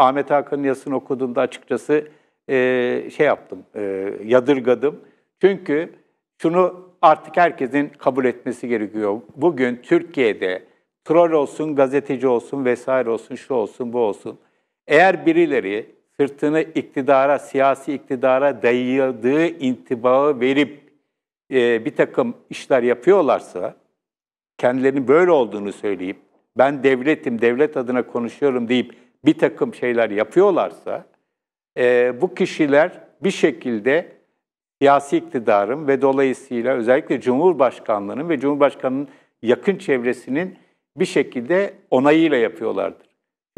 Ahmet Hakan'ın yazısını okuduğumda açıkçası e, şey yaptım, e, yadırgadım. Çünkü şunu artık herkesin kabul etmesi gerekiyor. Bugün Türkiye'de troll olsun, gazeteci olsun vesaire olsun, şu olsun, bu olsun. Eğer birileri sırtını iktidara, siyasi iktidara dayadığı intibağı verip e, bir takım işler yapıyorlarsa, kendilerinin böyle olduğunu söyleyip, ben devletim, devlet adına konuşuyorum deyip bir takım şeyler yapıyorlarsa e, bu kişiler bir şekilde siyasi iktidarın ve dolayısıyla özellikle Cumhurbaşkanlığının ve Cumhurbaşkanının yakın çevresinin bir şekilde onayıyla yapıyorlardır.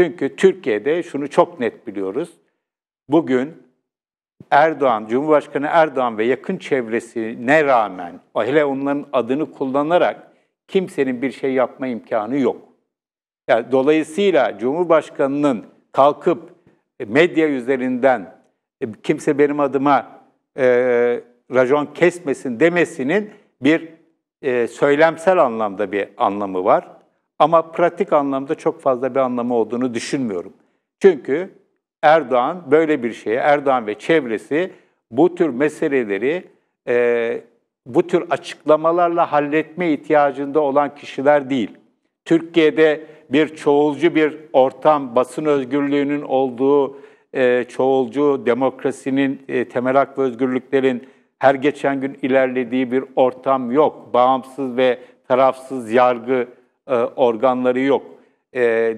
Çünkü Türkiye'de şunu çok net biliyoruz. Bugün Erdoğan, Cumhurbaşkanı Erdoğan ve yakın çevresine rağmen, hele onların adını kullanarak kimsenin bir şey yapma imkanı yok. Yani dolayısıyla Cumhurbaşkanı'nın kalkıp e, medya üzerinden e, kimse benim adıma e, rajon kesmesin demesinin bir e, söylemsel anlamda bir anlamı var. Ama pratik anlamda çok fazla bir anlamı olduğunu düşünmüyorum. Çünkü Erdoğan böyle bir şeye, Erdoğan ve çevresi bu tür meseleleri e, bu tür açıklamalarla halletme ihtiyacında olan kişiler değil. Türkiye'de bir çoğulcu bir ortam, basın özgürlüğünün olduğu, e, çoğulcu demokrasinin, e, temel hak ve özgürlüklerin her geçen gün ilerlediği bir ortam yok. Bağımsız ve tarafsız yargı e, organları yok.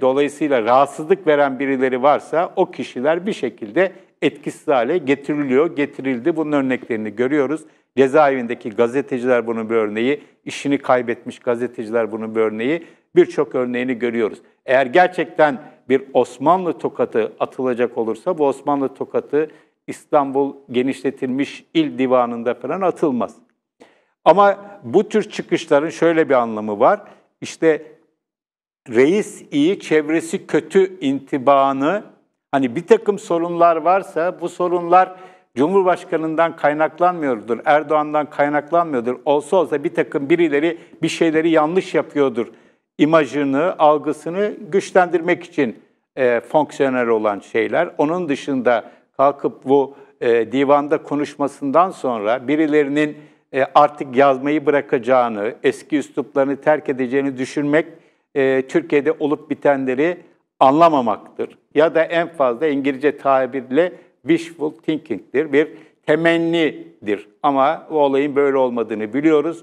dolayısıyla rahatsızlık veren birileri varsa o kişiler bir şekilde etkisiz hale getiriliyor, getirildi. Bunun örneklerini görüyoruz. Cezaevindeki gazeteciler bunun bir örneği, işini kaybetmiş gazeteciler bunun bir örneği birçok örneğini görüyoruz. Eğer gerçekten bir Osmanlı tokatı atılacak olursa bu Osmanlı tokatı İstanbul genişletilmiş il divanında falan atılmaz. Ama bu tür çıkışların şöyle bir anlamı var. İşte reis iyi, çevresi kötü intibanı hani bir takım sorunlar varsa bu sorunlar Cumhurbaşkanından kaynaklanmıyordur, Erdoğan'dan kaynaklanmıyordur. Olsa olsa bir takım birileri bir şeyleri yanlış yapıyordur imajını, algısını güçlendirmek için e, fonksiyonel olan şeyler. Onun dışında kalkıp bu e, divanda konuşmasından sonra birilerinin e, artık yazmayı bırakacağını, eski üsluplarını terk edeceğini düşünmek e, Türkiye'de olup bitenleri anlamamaktır. Ya da en fazla İngilizce tabirle wishful thinking'dir, bir temennidir. Ama bu olayın böyle olmadığını biliyoruz.